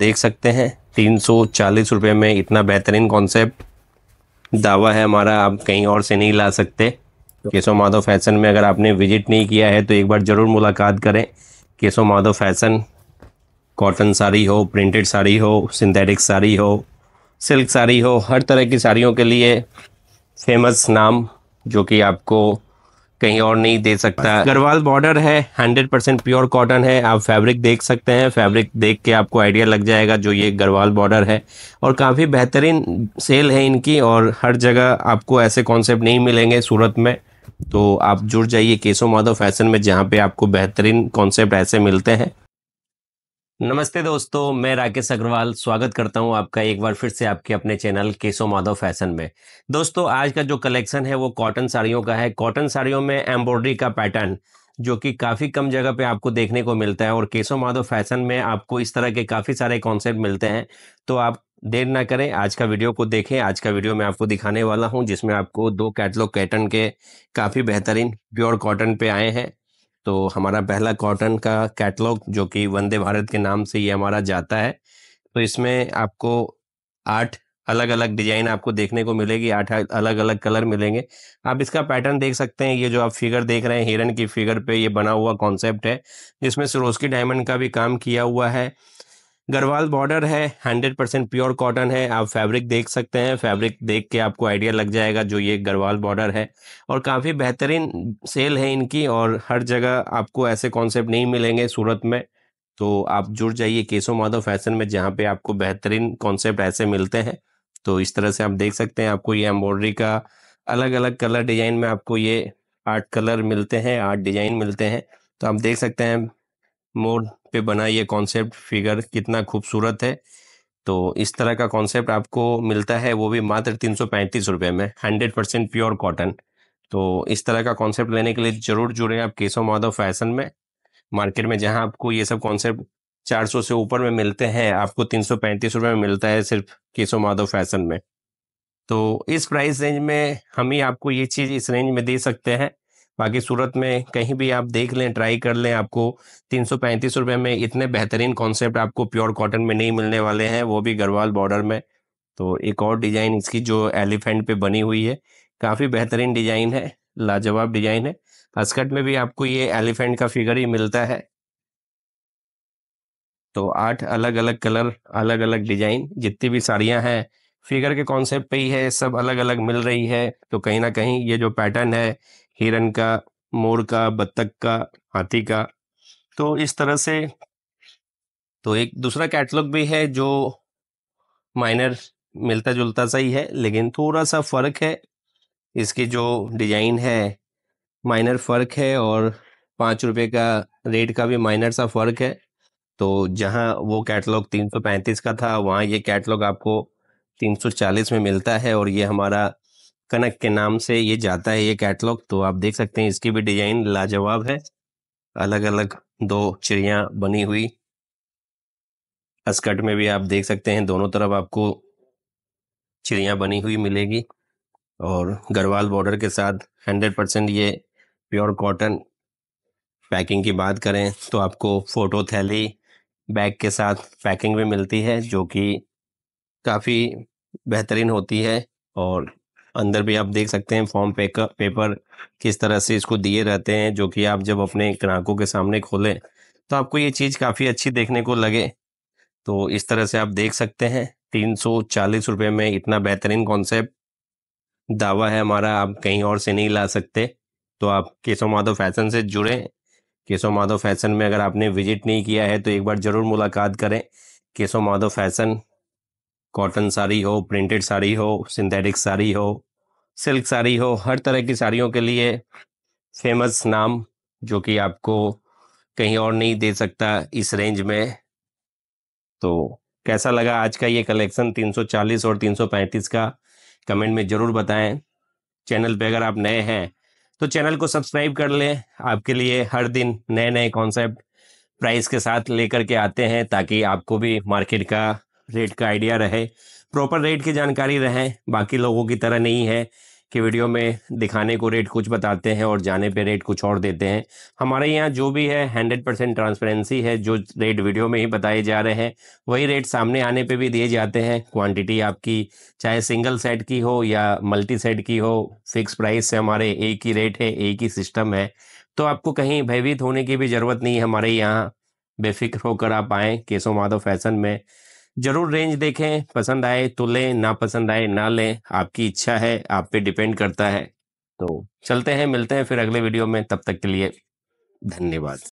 देख सकते हैं तीन सौ चालीस रुपये में इतना बेहतरीन कॉन्सेप्ट दावा है हमारा आप कहीं और से नहीं ला सकते केशव माधव फैशन में अगर आपने विजिट नहीं किया है तो एक बार ज़रूर मुलाकात करें केशव माधव फैशन कॉटन साड़ी हो प्रिंटेड साड़ी हो सिंथेटिक साड़ी हो सिल्क साड़ी हो हर तरह की साड़ियों के लिए फेमस नाम जो कि आपको कहीं और नहीं दे सकता गरवाल बॉर्डर है 100 परसेंट प्योर कॉटन है आप फैब्रिक देख सकते हैं फैब्रिक देख के आपको आइडिया लग जाएगा जो ये गरवाल बॉर्डर है और काफ़ी बेहतरीन सेल है इनकी और हर जगह आपको ऐसे कॉन्सेप्ट नहीं मिलेंगे सूरत में तो आप जुड़ जाइए केशव माधव फैशन में जहाँ पे आपको बेहतरीन कॉन्सेप्ट ऐसे मिलते हैं नमस्ते दोस्तों मैं राकेश अग्रवाल स्वागत करता हूं आपका एक बार फिर से आपके अपने चैनल केशव माधव फैशन में दोस्तों आज का जो कलेक्शन है वो कॉटन साड़ियों का है कॉटन साड़ियों में एम्ब्रॉयडरी का पैटर्न जो कि काफ़ी कम जगह पे आपको देखने को मिलता है और केशव माधव फैशन में आपको इस तरह के काफ़ी सारे कॉन्सेप्ट मिलते हैं तो आप देर ना करें आज का वीडियो को देखें आज का वीडियो मैं आपको दिखाने वाला हूं जिसमें आपको दो कैटलॉग कैटन के काफ़ी बेहतरीन प्योर कॉटन पे आए हैं तो हमारा पहला कॉटन का कैटलॉग जो कि वंदे भारत के नाम से ये हमारा जाता है तो इसमें आपको आठ अलग अलग डिजाइन आपको देखने को मिलेगी आठ अलग अलग कलर मिलेंगे आप इसका पैटर्न देख सकते हैं ये जो आप फिगर देख रहे हैं हिरन की फिगर पे ये बना हुआ कॉन्सेप्ट है जिसमें सरोस्की डायमंड का भी काम किया हुआ है गढ़वाल बॉर्डर है हंड्रेड परसेंट प्योर कॉटन है आप फैब्रिक देख सकते हैं फैब्रिक देख के आपको आइडिया लग जाएगा जो ये गढ़वाल बॉर्डर है और काफ़ी बेहतरीन सेल है इनकी और हर जगह आपको ऐसे कॉन्सेप्ट नहीं मिलेंगे सूरत में तो आप जुड़ जाइए केसो माधव फैशन में जहाँ पे आपको बेहतरीन कॉन्सेप्ट ऐसे मिलते हैं तो इस तरह से आप देख सकते हैं आपको ये एम्ब्रॉयडरी का अलग अलग कलर डिजाइन में आपको ये आर्ट कलर मिलते हैं आर्ट डिजाइन मिलते हैं तो आप देख सकते हैं मोड पे बना ये कॉन्सेप्ट फिगर कितना खूबसूरत है तो इस तरह का कॉन्सेप्ट आपको मिलता है वो भी मात्र तीन सौ पैंतीस रुपये में हंड्रेड परसेंट प्योर कॉटन तो इस तरह का कॉन्सेप्ट लेने के लिए जरूर जुड़े आप केशव माधव फैशन में मार्केट में जहां आपको ये सब कॉन्सेप्ट चार सौ से ऊपर में मिलते हैं आपको तीन सौ पैंतीस रुपये में मिलता है सिर्फ केशव माधव फैशन में तो इस प्राइस रेंज में हम ही आपको ये चीज़ इस रेंज में दे सकते हैं बाकी सूरत में कहीं भी आप देख लें ट्राई कर लें आपको तीन सौ पैंतीस रुपये में इतने बेहतरीन कॉन्सेप्ट आपको प्योर कॉटन में नहीं मिलने वाले हैं वो भी गढ़वाल बॉर्डर में तो एक और डिज़ाइन इसकी जो एलिफेंट पे बनी हुई है काफ़ी बेहतरीन डिज़ाइन है लाजवाब डिज़ाइन है अस्कट में भी आपको ये एलिफेंट का फिगर ही मिलता है तो आठ अलग अलग कलर अलग अलग डिज़ाइन जितनी भी साड़ियाँ हैं फिगर के कॉन्सेप्ट पे ही है सब अलग अलग मिल रही है तो कहीं ना कहीं ये जो पैटर्न है हिरन का मोर का बत्तख का हाथी का तो इस तरह से तो एक दूसरा कैटलॉग भी है जो माइनर मिलता जुलता सा ही है लेकिन थोड़ा सा फ़र्क है इसकी जो डिजाइन है माइनर फ़र्क है और पाँच रुपये का रेट का भी माइनर सा फ़र्क है तो जहाँ वो कैटलॉग तीन सौ पैंतीस का था वहाँ ये कैटलॉग आपको 340 में मिलता है और ये हमारा कनक के नाम से ये जाता है ये कैटलॉग तो आप देख सकते हैं इसकी भी डिजाइन लाजवाब है अलग अलग दो चिड़िया बनी हुई अस्कट में भी आप देख सकते हैं दोनों तरफ आपको चिड़िया बनी हुई मिलेगी और गरवाल बॉर्डर के साथ 100 परसेंट ये प्योर कॉटन पैकिंग की बात करें तो आपको फ़ोटो थैली बैग के साथ पैकिंग भी मिलती है जो कि काफ़ी बेहतरीन होती है और अंदर भी आप देख सकते हैं फॉर्म पेपर किस तरह से इसको दिए रहते हैं जो कि आप जब अपने ग्राहकों के सामने खोलें तो आपको ये चीज़ काफ़ी अच्छी देखने को लगे तो इस तरह से आप देख सकते हैं तीन सौ चालीस रुपये में इतना बेहतरीन कॉन्सेप्ट दावा है हमारा आप कहीं और से नहीं ला सकते तो आप केशव माधव फैशन से जुड़े केशव माधव फैशन में अगर आपने विजिट नहीं किया है तो एक बार ज़रूर मुलाकात करें केशव माधव फैशन कॉटन साड़ी हो प्रिंटेड साड़ी हो सिंथेटिक साड़ी हो सिल्क साड़ी हो हर तरह की साड़ियों के लिए फेमस नाम जो कि आपको कहीं और नहीं दे सकता इस रेंज में तो कैसा लगा आज का ये कलेक्शन 340 और 335 का कमेंट में ज़रूर बताएं चैनल पे अगर आप नए हैं तो चैनल को सब्सक्राइब कर लें आपके लिए हर दिन नए नए कॉन्सेप्ट प्राइस के साथ लेकर के आते हैं ताकि आपको भी मार्केट का रेट का आइडिया रहे प्रॉपर रेट की जानकारी रहे बाकी लोगों की तरह नहीं है कि वीडियो में दिखाने को रेट कुछ बताते हैं और जाने पे रेट कुछ और देते हैं हमारे यहाँ जो भी है हंड्रेड परसेंट ट्रांसपेरेंसी है जो रेट वीडियो में ही बताए जा रहे हैं वही रेट सामने आने पे भी दिए जाते हैं क्वांटिटी आपकी चाहे सिंगल सेट की हो या मल्टी सेट की हो फिक्स प्राइस से हमारे एक ही रेट है एक ही सिस्टम है तो आपको कहीं भयभीत होने की भी ज़रूरत नहीं है हमारे यहाँ बेफिक्र होकर आप आएँ केसो माधव फैशन में जरूर रेंज देखें पसंद आए तो लें ना पसंद आए ना लें आपकी इच्छा है आप पे डिपेंड करता है तो चलते हैं मिलते हैं फिर अगले वीडियो में तब तक के लिए धन्यवाद